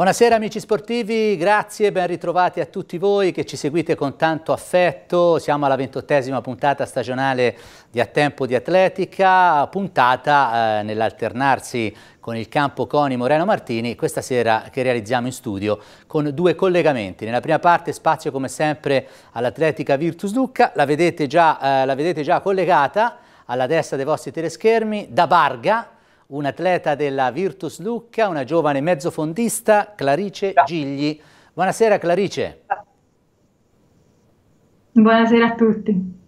Buonasera amici sportivi, grazie, ben ritrovati a tutti voi che ci seguite con tanto affetto. Siamo alla ventottesima puntata stagionale di A Tempo di Atletica, puntata eh, nell'alternarsi con il campo Coni Moreno Martini, questa sera che realizziamo in studio con due collegamenti. Nella prima parte spazio come sempre all'Atletica Virtus Lucca, la vedete già, eh, la vedete già collegata alla destra dei vostri teleschermi, da Varga, un atleta della Virtus Lucca, una giovane mezzofondista, Clarice Gigli. Buonasera Clarice. Buonasera a tutti.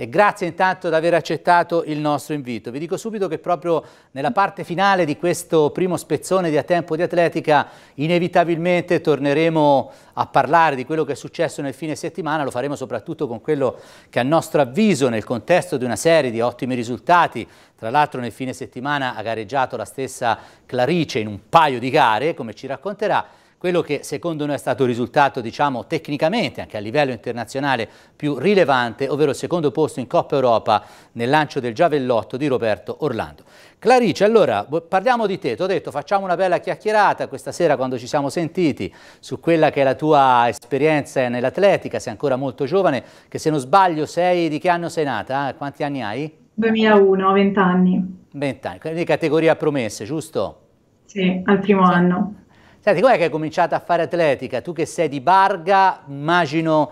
E grazie intanto di aver accettato il nostro invito. Vi dico subito che proprio nella parte finale di questo primo spezzone di A Tempo di Atletica inevitabilmente torneremo a parlare di quello che è successo nel fine settimana, lo faremo soprattutto con quello che a nostro avviso nel contesto di una serie di ottimi risultati, tra l'altro nel fine settimana ha gareggiato la stessa Clarice in un paio di gare, come ci racconterà, quello che secondo noi è stato il risultato diciamo, tecnicamente anche a livello internazionale più rilevante, ovvero il secondo posto in Coppa Europa nel lancio del giavellotto di Roberto Orlando. Clarice, allora parliamo di te, ti ho detto facciamo una bella chiacchierata questa sera quando ci siamo sentiti su quella che è la tua esperienza nell'atletica, sei ancora molto giovane, che se non sbaglio sei di che anno sei nata? Eh, quanti anni hai? 2001, 20 anni. 20 anni, quindi categoria promesse, giusto? Sì, al primo sì. anno. Senti, com'è che hai cominciato a fare atletica? Tu che sei di Barga, immagino,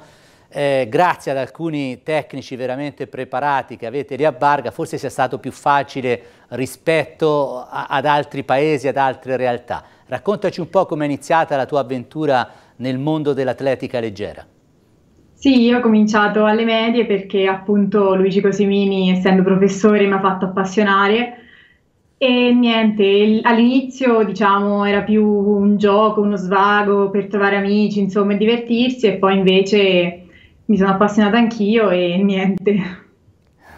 eh, grazie ad alcuni tecnici veramente preparati che avete lì a Barga, forse sia stato più facile rispetto a, ad altri paesi, ad altre realtà. Raccontaci un po' come è iniziata la tua avventura nel mondo dell'atletica leggera. Sì, io ho cominciato alle medie perché appunto Luigi Cosimini, essendo professore, mi ha fatto appassionare e niente, all'inizio diciamo era più un gioco, uno svago per trovare amici, insomma, e divertirsi e poi invece mi sono appassionata anch'io e niente.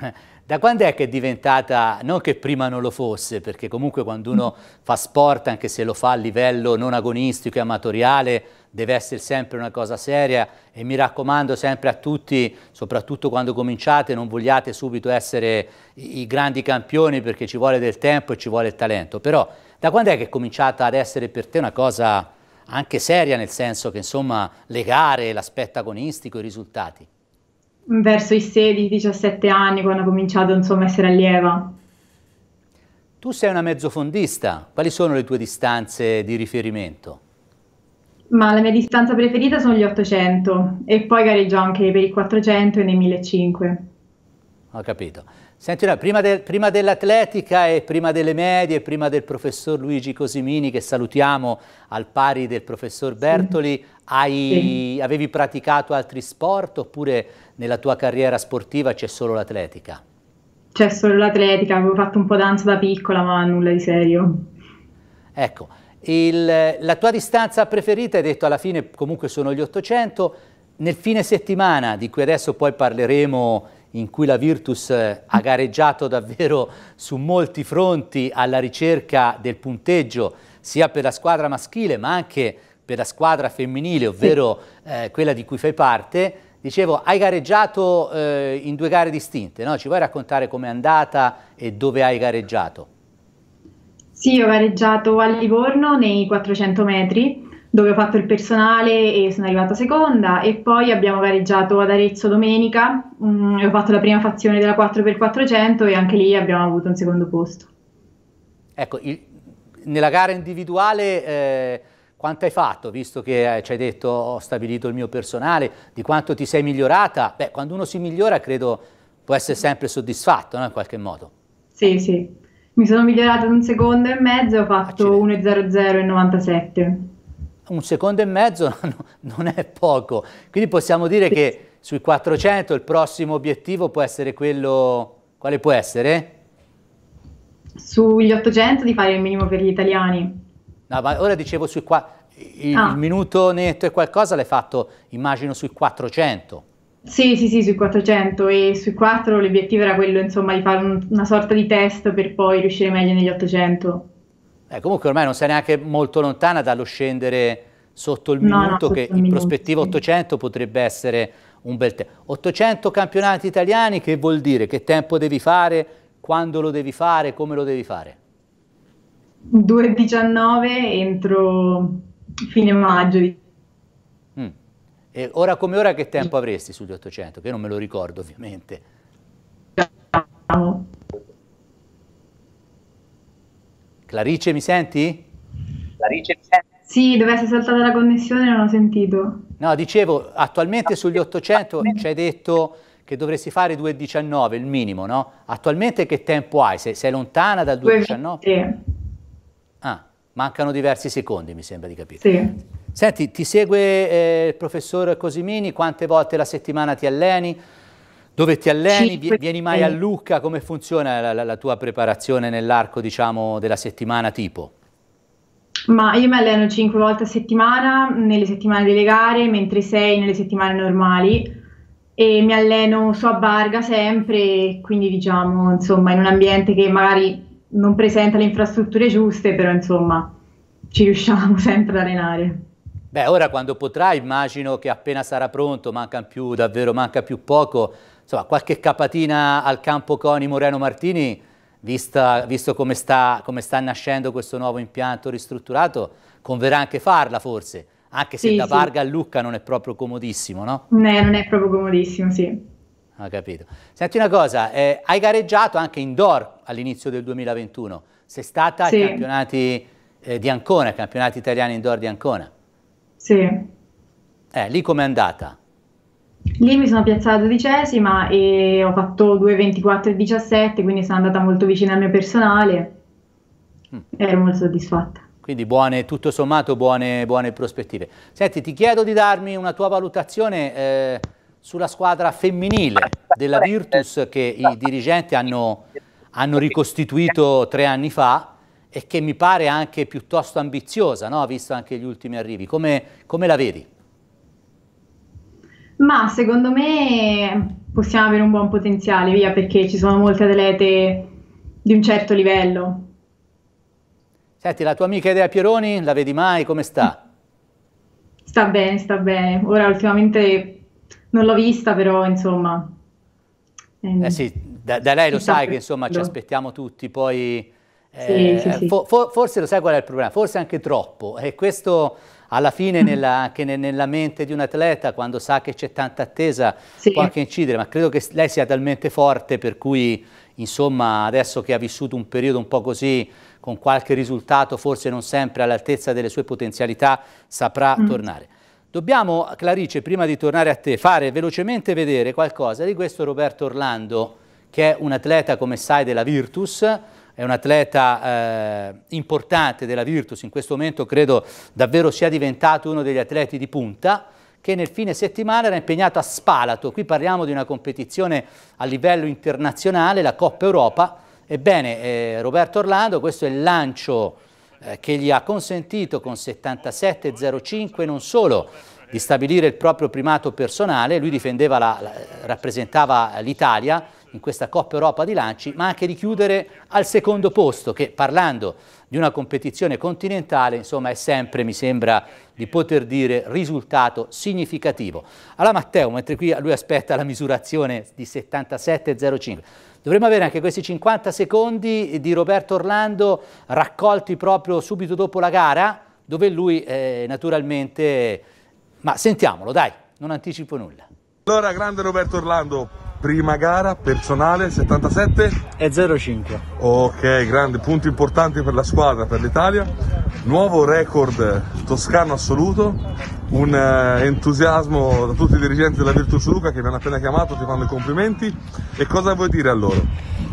Da quando è che è diventata, non che prima non lo fosse, perché comunque quando uno fa sport, anche se lo fa a livello non agonistico e amatoriale, deve essere sempre una cosa seria e mi raccomando sempre a tutti, soprattutto quando cominciate, non vogliate subito essere i grandi campioni perché ci vuole del tempo e ci vuole il talento, però da quando è che è cominciata ad essere per te una cosa anche seria, nel senso che insomma le gare, l'aspetto agonistico, i risultati? verso i 16-17 anni quando ho cominciato insomma a essere allieva. Tu sei una mezzofondista, quali sono le tue distanze di riferimento? Ma la mia distanza preferita sono gli 800 e poi gareggio anche per i 400 e nei 1500. Ho capito. Senti, no, prima, del, prima dell'atletica e prima delle medie, prima del professor Luigi Cosimini, che salutiamo al pari del professor Bertoli, sì. Hai, sì. avevi praticato altri sport oppure nella tua carriera sportiva c'è solo l'atletica? C'è solo l'atletica, avevo fatto un po' danza da piccola, ma nulla di serio. Ecco, il, la tua distanza preferita, hai detto alla fine comunque sono gli 800, nel fine settimana, di cui adesso poi parleremo in cui la Virtus ha gareggiato davvero su molti fronti alla ricerca del punteggio, sia per la squadra maschile ma anche per la squadra femminile, ovvero eh, quella di cui fai parte. Dicevo, hai gareggiato eh, in due gare distinte, no? ci vuoi raccontare com'è andata e dove hai gareggiato? Sì, ho gareggiato a Livorno nei 400 metri dove ho fatto il personale e sono arrivata seconda e poi abbiamo gareggiato ad Arezzo domenica mh, mm, e ho fatto la prima fazione della 4x400 e anche lì abbiamo avuto un secondo posto. Ecco, il, nella gara individuale eh, quanto hai fatto, visto che eh, ci hai detto ho stabilito il mio personale, di quanto ti sei migliorata? Beh, quando uno si migliora credo può essere sempre soddisfatto, no? in qualche modo. Sì, sì, mi sono migliorata un secondo e mezzo, ho fatto 1.00 e 97 un secondo e mezzo non è poco. Quindi possiamo dire che sui 400 il prossimo obiettivo può essere quello... Quale può essere? Sugli 800 di fare il minimo per gli italiani. No, ma ora dicevo sui qua... Il, ah. il minuto netto e qualcosa l'hai fatto, immagino, sui 400. Sì, sì, sì, sui 400 e sui 4 l'obiettivo era quello, insomma, di fare un, una sorta di test per poi riuscire meglio negli 800. Eh, comunque ormai non sei neanche molto lontana dallo scendere sotto il no, minuto, no, che in prospettiva 800 potrebbe essere un bel tempo. 800 campionati italiani, che vuol dire? Che tempo devi fare? Quando lo devi fare? Come lo devi fare? 2.19 entro fine maggio. Mm. E ora come ora che tempo avresti sugli 800? Che io non me lo ricordo ovviamente. Diciamo, Clarice, mi senti? Clarice, mi senti? Sì, dove essere saltata la connessione non ho sentito. No, dicevo, attualmente sugli 800 ci hai detto che dovresti fare 2,19, il minimo, no? Attualmente che tempo hai? Sei, sei lontana dal 2,19? Sì. Ah, mancano diversi secondi, mi sembra di capire. Sì. Senti, ti segue eh, il professor Cosimini? Quante volte la settimana ti alleni? Dove ti alleni? Vieni mai a Lucca? Come funziona la, la, la tua preparazione nell'arco diciamo, della settimana tipo? Ma io mi alleno cinque volte a settimana, nelle settimane delle gare, mentre sei nelle settimane normali e mi alleno su a Barga sempre, quindi diciamo insomma in un ambiente che magari non presenta le infrastrutture giuste, però insomma ci riusciamo sempre ad allenare. Beh, ora quando potrai, immagino che appena sarà pronto, manca più, davvero manca più poco, insomma, qualche capatina al campo Coni Moreno Martini, vista, visto come sta, come sta, nascendo questo nuovo impianto ristrutturato, converrà anche farla forse, anche se sì, da Varga sì. a Lucca non è proprio comodissimo, no? No, non è proprio comodissimo, sì. Ho capito. Senti una cosa, eh, hai gareggiato anche indoor all'inizio del 2021, sei stata sì. ai campionati eh, di Ancona, ai campionati italiani indoor di Ancona. Sì. Eh, lì com'è andata? Lì mi sono piazzata dodicesima e ho fatto 2,24 e 17, quindi sono andata molto vicina al mio personale mm. e ero molto soddisfatta. Quindi buone, tutto sommato buone, buone, prospettive. Senti, ti chiedo di darmi una tua valutazione eh, sulla squadra femminile della Virtus che i dirigenti hanno, hanno, ricostituito tre anni fa e che mi pare anche piuttosto ambiziosa, no? visto anche gli ultimi arrivi. come, come la vedi? Ma secondo me possiamo avere un buon potenziale, via, perché ci sono molte atlete di un certo livello. Senti, la tua amica Idea Pieroni, la vedi mai? Come sta? Sta bene, sta bene. Ora ultimamente non l'ho vista, però insomma... Ehm, eh sì, da, da lei lo sai che insomma ci aspettiamo tutti, poi... Eh, sì, sì, sì. For, forse lo sai qual è il problema, forse anche troppo. E questo alla fine mm. nella, anche nella mente di un atleta, quando sa che c'è tanta attesa, sì. può anche incidere, ma credo che lei sia talmente forte per cui, insomma, adesso che ha vissuto un periodo un po' così, con qualche risultato forse non sempre all'altezza delle sue potenzialità, saprà mm. tornare. Dobbiamo, Clarice, prima di tornare a te, fare velocemente vedere qualcosa di questo Roberto Orlando, che è un atleta, come sai, della Virtus, è un atleta eh, importante della Virtus, in questo momento credo davvero sia diventato uno degli atleti di punta, che nel fine settimana era impegnato a Spalato, qui parliamo di una competizione a livello internazionale, la Coppa Europa, ebbene eh, Roberto Orlando, questo è il lancio eh, che gli ha consentito con 77-05 non solo di stabilire il proprio primato personale, lui difendeva la, la, rappresentava l'Italia, in questa Coppa Europa di lanci, ma anche di chiudere al secondo posto, che parlando di una competizione continentale, insomma, è sempre, mi sembra di poter dire, risultato significativo. Allora Matteo, mentre qui lui aspetta la misurazione di 77,05, dovremmo avere anche questi 50 secondi di Roberto Orlando raccolti proprio subito dopo la gara, dove lui eh, naturalmente... Ma sentiamolo, dai, non anticipo nulla. Allora, grande Roberto Orlando, prima gara personale 77 e 05. Ok, grande, punti importanti per la squadra, per l'Italia. Nuovo record toscano assoluto, un eh, entusiasmo da tutti i dirigenti della Virtus Luca che mi hanno appena chiamato, ti fanno i complimenti. E cosa vuoi dire a loro?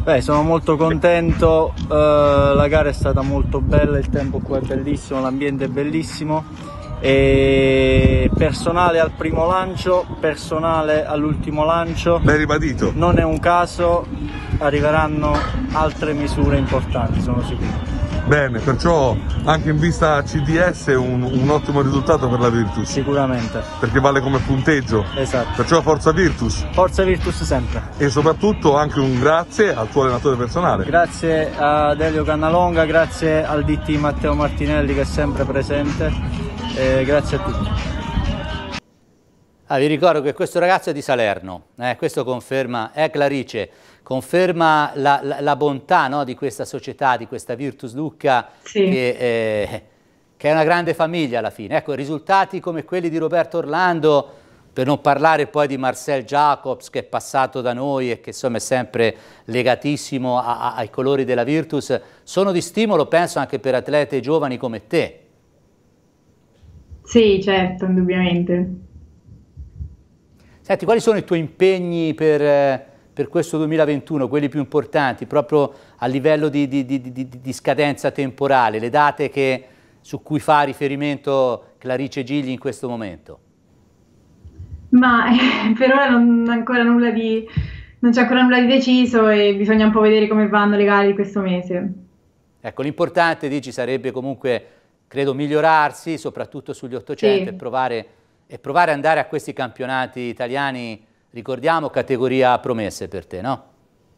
Beh, sono molto contento, uh, la gara è stata molto bella, il tempo qua è bellissimo, l'ambiente è bellissimo e personale al primo lancio, personale all'ultimo lancio. L'hai ribadito? Non è un caso, arriveranno altre misure importanti, sono sicuro. Bene, perciò anche in vista CDS è un, un, ottimo risultato per la Virtus. Sicuramente. Perché vale come punteggio. Esatto. Perciò forza Virtus. Forza Virtus sempre. E soprattutto anche un grazie al tuo allenatore personale. Grazie ad Elio Cannalonga, grazie al DT Matteo Martinelli che è sempre presente eh, grazie a tutti. Ah, vi ricordo che questo ragazzo è di Salerno, eh, questo conferma, è Clarice, conferma la, la, la bontà no, di questa società, di questa Virtus Lucca sì. che, eh, che, è una grande famiglia alla fine. Ecco, risultati come quelli di Roberto Orlando, per non parlare poi di Marcel Jacobs che è passato da noi e che insomma è sempre legatissimo a, a, ai colori della Virtus, sono di stimolo penso anche per atlete giovani come te. Sì, certo, indubbiamente. Senti, quali sono i tuoi impegni per, eh, per questo 2021, quelli più importanti, proprio a livello di, di, di, di scadenza temporale, le date che, su cui fa riferimento Clarice Gigli in questo momento? Ma eh, per ora non, non c'è ancora nulla di deciso e bisogna un po' vedere come vanno le gare di questo mese. Ecco, l'importante, dici, sarebbe comunque credo migliorarsi, soprattutto sugli 800 sì. e provare e provare ad andare a questi campionati italiani, ricordiamo, categoria promesse per te, no?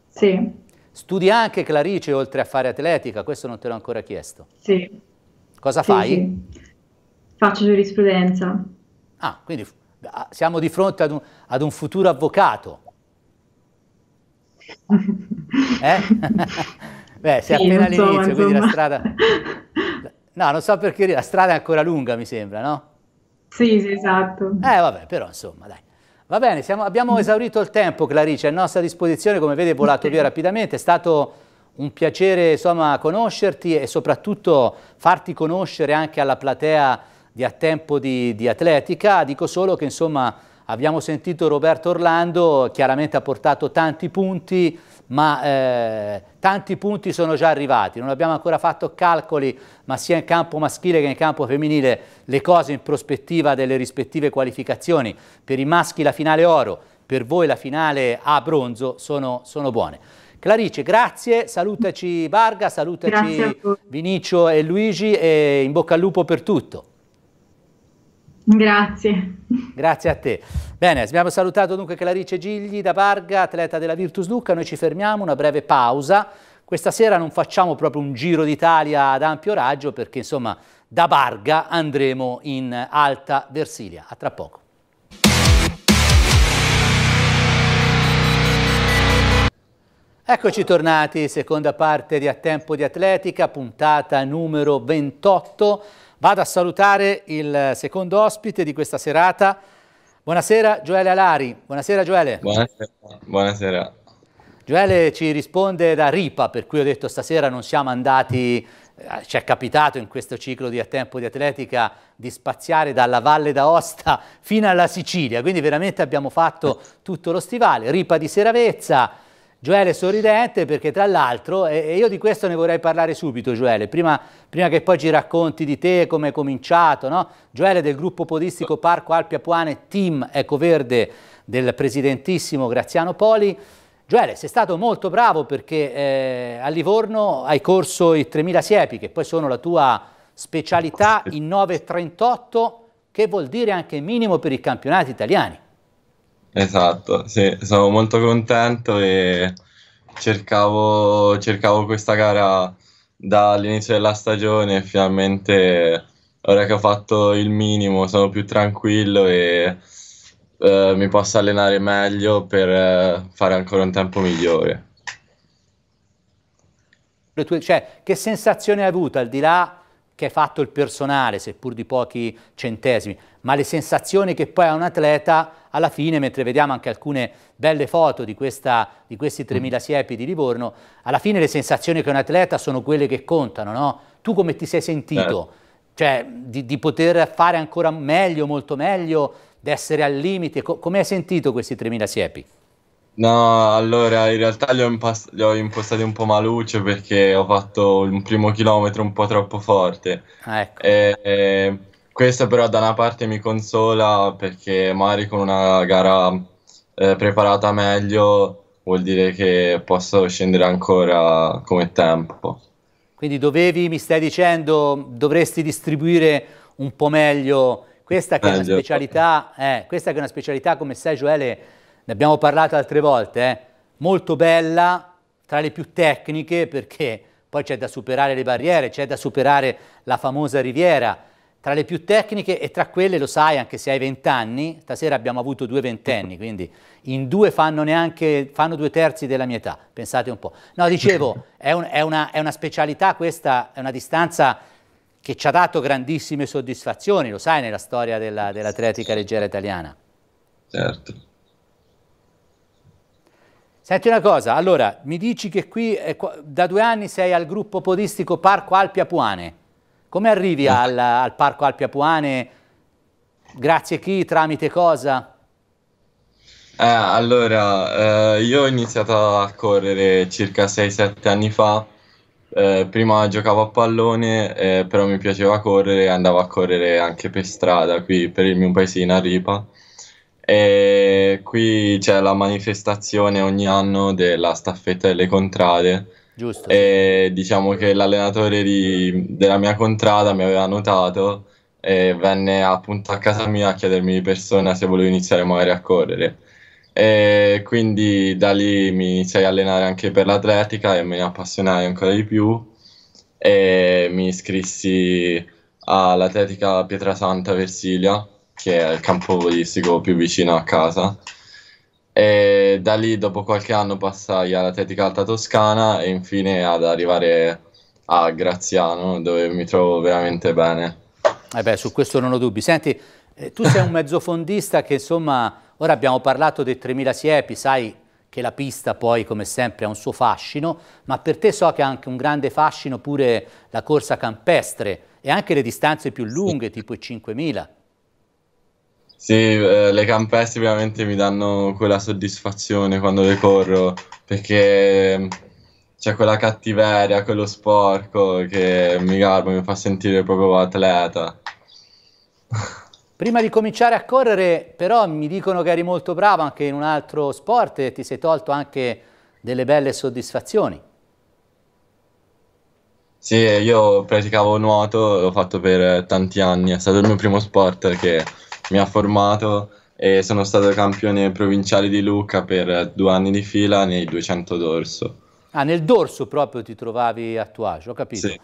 Sì. Studi anche Clarice oltre a fare atletica, questo non te l'ho ancora chiesto. Sì. Cosa sì, fai? Sì. Faccio giurisprudenza. Ah, quindi ah, siamo di fronte ad un, ad un futuro avvocato. eh? Beh, sei appena all'inizio, quindi la strada... No, non so perché la strada è ancora lunga, mi sembra, no? Sì, sì, esatto. Eh, vabbè, però insomma, dai. Va bene, siamo, abbiamo mm. esaurito il tempo, Clarice, a nostra disposizione, come vede, è volato via rapidamente. È stato un piacere, insomma, conoscerti e soprattutto farti conoscere anche alla platea di A Tempo di, di Atletica. Dico solo che, insomma, abbiamo sentito Roberto Orlando, chiaramente ha portato tanti punti, ma eh, tanti punti sono già arrivati, non abbiamo ancora fatto calcoli, ma sia in campo maschile che in campo femminile le cose in prospettiva delle rispettive qualificazioni, per i maschi la finale oro, per voi la finale a bronzo, sono, sono buone. Clarice, grazie, salutaci Varga, salutaci Vinicio e Luigi e in bocca al lupo per tutto. Grazie. Grazie a te. Bene, abbiamo salutato dunque Clarice Gigli da Barga, atleta della Virtus Lucca. Noi ci fermiamo, una breve pausa. Questa sera non facciamo proprio un giro d'Italia ad ampio raggio perché insomma da Barga andremo in Alta Versilia. A tra poco. Eccoci tornati, seconda parte di A Tempo di Atletica, puntata numero 28. Vado a salutare il secondo ospite di questa serata. Buonasera Gioele Alari. Buonasera Gioele. Buonasera. Buonasera. Gioele ci risponde da Ripa, per cui ho detto stasera non siamo andati, eh, ci è capitato in questo ciclo di A Tempo di Atletica di spaziare dalla Valle d'Aosta fino alla Sicilia, quindi veramente abbiamo fatto tutto lo stivale. Ripa di Seravezza, Gioele sorridente perché tra l'altro, e io di questo ne vorrei parlare subito Gioele, prima, prima che poi ci racconti di te, come è cominciato, no? Gioele del gruppo podistico Parco Alpi Apuane, team Ecoverde del presidentissimo Graziano Poli. Gioele, sei stato molto bravo perché eh, a Livorno hai corso i 3000 siepi, che poi sono la tua specialità in 9.38, che vuol dire anche minimo per i campionati italiani. Esatto, sì, sono molto contento e cercavo, cercavo questa gara dall'inizio della stagione e finalmente ora che ho fatto il minimo sono più tranquillo e eh, mi posso allenare meglio per eh, fare ancora un tempo migliore. Cioè, che sensazione hai avuto al di là che è fatto il personale, seppur di pochi centesimi, ma le sensazioni che poi ha un atleta alla fine, mentre vediamo anche alcune belle foto di, questa, di questi 3.000 mm. siepi di Livorno, alla fine le sensazioni che ha un atleta sono quelle che contano, no? Tu come ti sei sentito? Certo. Cioè, di, di poter fare ancora meglio, molto meglio, di essere al limite, Co come hai sentito questi 3.000 siepi? No, allora in realtà li ho, impast- li ho, impostati un po' maluccio perché ho fatto un primo chilometro un po' troppo forte. Ah, ecco. e, e questo però da una parte mi consola perché magari con una gara eh, preparata meglio vuol dire che posso scendere ancora come tempo. Quindi dovevi, mi stai dicendo, dovresti distribuire un po' meglio questa che meglio. è una specialità, eh, questa che è una specialità come sai Joele ne abbiamo parlato altre volte, eh? molto bella, tra le più tecniche perché poi c'è da superare le barriere, c'è da superare la famosa riviera, tra le più tecniche e tra quelle lo sai anche se hai vent'anni, stasera abbiamo avuto due ventenni, quindi in due fanno, neanche, fanno due terzi della mia età, pensate un po'. No, dicevo, è, un, è, una, è una specialità questa, è una distanza che ci ha dato grandissime soddisfazioni, lo sai nella storia dell'atletica leggera italiana. Certo. Senti una cosa, allora, mi dici che qui eh, da due anni sei al gruppo podistico Parco Alpi Apuane. Come arrivi mm. al, al Parco Alpi Apuane? Grazie a chi? Tramite cosa? Eh, allora, eh, io ho iniziato a correre circa 6-7 anni fa. Eh, prima giocavo a pallone, eh, però mi piaceva correre e andavo a correre anche per strada qui per il mio paesino a Ripa. E qui c'è la manifestazione ogni anno della staffetta delle contrade. Giusto. E diciamo che l'allenatore di, della mia contrada mi aveva notato e venne appunto a casa mia a chiedermi di persona se volevo iniziare magari a correre. E quindi da lì mi iniziai a allenare anche per l'atletica e me ne appassionai ancora di più e mi iscrissi all'atletica Pietrasanta Versilia che è il campo volistico più vicino a casa. E da lì, dopo qualche anno, passai all'Atletica Alta Toscana e infine ad arrivare a Graziano, dove mi trovo veramente bene. Eh beh, su questo non ho dubbi. Senti, eh, tu sei un mezzofondista che insomma, ora abbiamo parlato dei 3000 siepi, sai che la pista poi come sempre ha un suo fascino, ma per te so che ha anche un grande fascino pure la corsa campestre e anche le distanze più lunghe, tipo i 5000. Sì, eh, le campestre ovviamente mi danno quella soddisfazione quando le corro, perché mm, c'è quella cattiveria, quello sporco che mi garbo, mi fa sentire proprio atleta. Prima di cominciare a correre, però, mi dicono che eri molto bravo anche in un altro sport e ti sei tolto anche delle belle soddisfazioni. Sì, io praticavo nuoto, l'ho fatto per tanti anni, è stato il mio primo sport che mi ha formato e sono stato campione provinciale di Lucca per due anni di fila nei 200 dorso. Ah, nel dorso proprio ti trovavi a tuo agio, ho capito. Sì.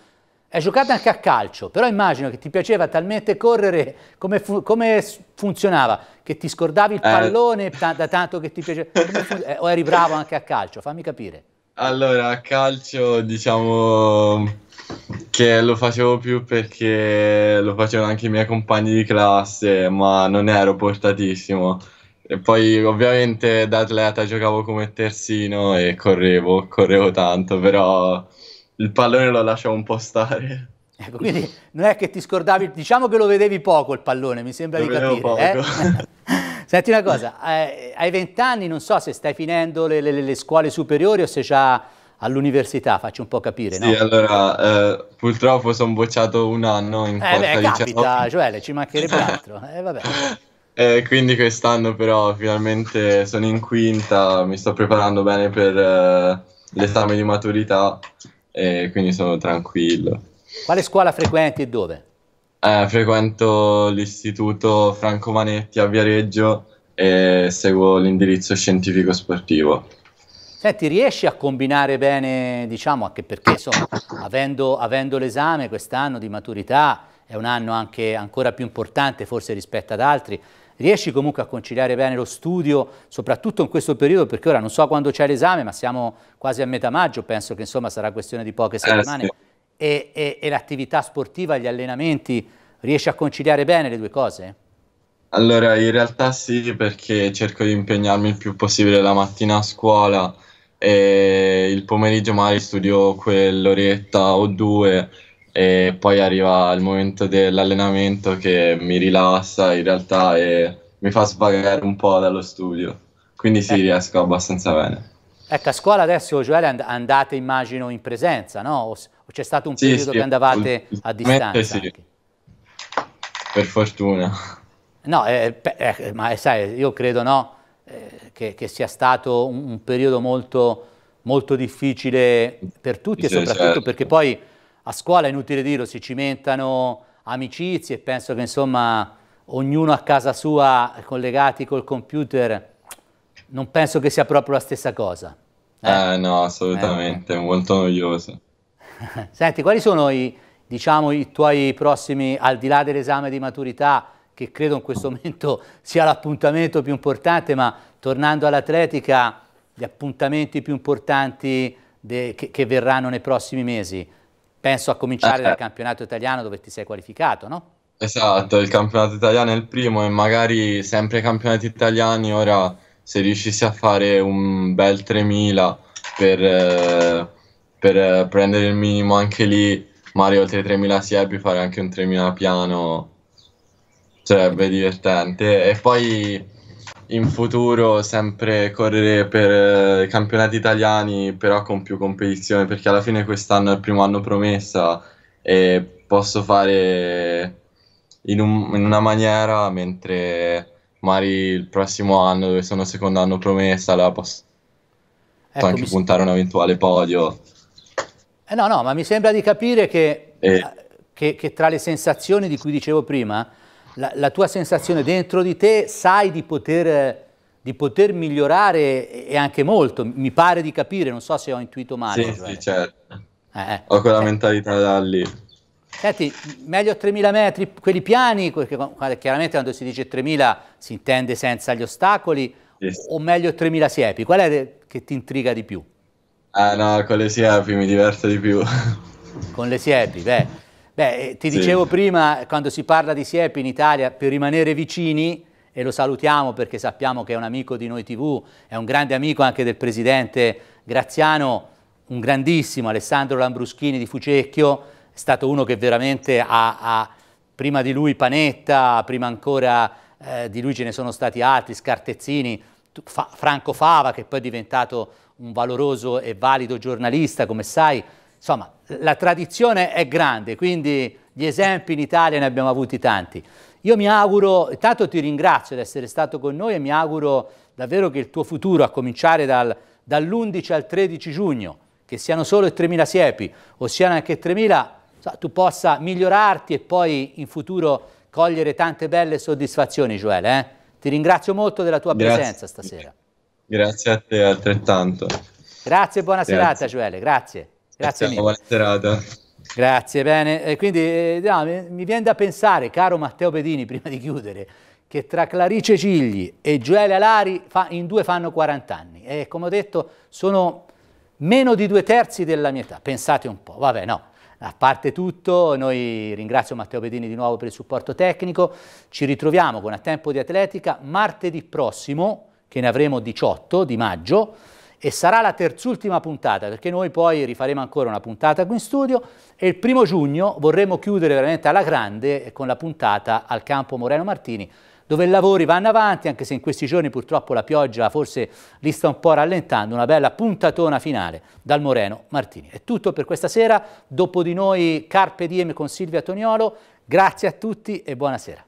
Hai giocato anche a calcio, però immagino che ti piaceva talmente correre, come, fu come funzionava? Che ti scordavi il eh. pallone eh. da tanto che ti piaceva? eh, o eri bravo anche a calcio? Fammi capire. Allora, a calcio, diciamo, che lo facevo più perché lo facevano anche i miei compagni di classe, ma non ero portatissimo. E poi ovviamente da atleta giocavo come terzino e correvo, correvo tanto, però il pallone lo lasciavo un po' stare. Ecco, quindi non è che ti scordavi, diciamo che lo vedevi poco il pallone, mi sembra lo di capire. Poco. Eh? Senti una cosa, eh, ai vent'anni non so se stai finendo le, le, le scuole superiori o se già all'università, faccio un po' capire. Sì, no? allora eh, purtroppo sono bocciato un anno in eh, beh, capita, Gioele, ci mancherebbe altro. Eh, vabbè. Eh, quindi quest'anno però finalmente sono in quinta, mi sto preparando bene per eh, l'esame di maturità e quindi sono tranquillo. Quale scuola frequenti e dove? Eh, frequento l'istituto Franco Manetti a Viareggio e seguo l'indirizzo scientifico sportivo. Senti, riesci a combinare bene, diciamo, anche perché insomma, avendo, avendo l'esame quest'anno di maturità, è un anno anche ancora più importante forse rispetto ad altri, riesci comunque a conciliare bene lo studio, soprattutto in questo periodo, perché ora non so quando c'è l'esame, ma siamo quasi a metà maggio, penso che insomma sarà questione di poche settimane, eh, sì. e, e, e l'attività sportiva, gli allenamenti, riesci a conciliare bene le due cose? Allora, in realtà sì, perché cerco di impegnarmi il più possibile la mattina a scuola e il pomeriggio magari studio quell'oretta o due e poi arriva il momento dell'allenamento che mi rilassa in realtà e mi fa svagare un po' dallo studio, quindi sì, eh. riesco abbastanza bene. Ecco, a scuola adesso, Joel, andate immagino in presenza, no? O c'è stato un sì, periodo sì, che andavate a distanza? Sì, anche? per fortuna. No, eh, eh, ma eh, sai, io credo no, che, che sia stato un, un periodo molto, molto, difficile per tutti e soprattutto certo. perché poi a scuola, è inutile dirlo, si cimentano amicizie e penso che insomma ognuno a casa sua collegati col computer non penso che sia proprio la stessa cosa. Eh, eh no, assolutamente, eh. molto noioso. Senti, quali sono i, diciamo, i tuoi prossimi, al di là dell'esame di maturità, che credo in questo momento sia l'appuntamento più importante, ma tornando all'atletica, gli appuntamenti più importanti che, che, verranno nei prossimi mesi. Penso a cominciare eh. dal campionato italiano dove ti sei qualificato, no? Esatto, il campionato italiano è il primo e magari sempre i campionati italiani ora se riuscissi a fare un bel 3000 per, eh, per eh, prendere il minimo anche lì, magari oltre 3000 siepi, fare anche un 3000 piano sarebbe divertente. E poi in futuro sempre correre per eh, campionati italiani, però con più competizione, perché alla fine quest'anno è il primo anno promessa e posso fare in, un, in una maniera, mentre magari il prossimo anno, dove sono secondo anno promessa, la posso ecco, anche puntare a un eventuale podio. Eh no, no, ma mi sembra di capire che, eh. che, che tra le sensazioni di cui dicevo prima, la, la tua sensazione dentro di te, sai di poter, di poter, migliorare e anche molto, mi pare di capire, non so se ho intuito male. Sì, cioè. sì, certo. Eh, eh. ho quella eh. mentalità da lì. Senti, meglio 3.000 metri, quelli piani, perché chiaramente quando si dice 3.000 si intende senza gli ostacoli, yes. o meglio 3.000 siepi, qual è che ti intriga di più? Ah no, con le siepi mi diverto di più. Con le siepi, beh. Beh, eh, ti dicevo prima, quando si parla di siepi in Italia, per rimanere vicini, e lo salutiamo perché sappiamo che è un amico di Noi TV, è un grande amico anche del presidente Graziano, un grandissimo Alessandro Lambruschini di Fucecchio, è stato uno che veramente ha, ha prima di lui Panetta, prima ancora eh, di lui ce ne sono stati altri, Scartezzini, Fa, Franco Fava che poi è diventato un valoroso e valido giornalista, come sai, insomma la tradizione è grande, quindi gli esempi in Italia ne abbiamo avuti tanti. Io mi auguro, intanto ti ringrazio di essere stato con noi e mi auguro davvero che il tuo futuro, a cominciare dal, dall'11 al 13 giugno, che siano solo 3.000 siepi o siano anche 3.000, tu possa migliorarti e poi in futuro cogliere tante belle soddisfazioni, Joele. Eh? Ti ringrazio molto della tua Grazie. presenza stasera. Grazie a te altrettanto. Grazie e buona Grazie. serata, Joele. Grazie. Grazie mille. Buona serata. Grazie, bene. E quindi eh, no, mi viene da pensare, caro Matteo Pedini, prima di chiudere, che tra Clarice Cigli e Gioele Alari fa, in due fanno 40 anni. E come ho detto, sono meno di due terzi della mia età. Pensate un po', vabbè, no. A parte tutto, noi ringrazio Matteo Pedini di nuovo per il supporto tecnico. Ci ritroviamo con A Tempo di Atletica martedì prossimo, che ne avremo 18 di maggio e sarà la terzultima puntata perché noi poi rifaremo ancora una puntata qui in studio e il primo giugno vorremmo chiudere veramente alla grande con la puntata al campo Moreno Martini dove i lavori vanno avanti anche se in questi giorni purtroppo la pioggia forse li sta un po' rallentando una bella puntatona finale dal Moreno Martini è tutto per questa sera dopo di noi Carpe Diem con Silvia Toniolo grazie a tutti e buonasera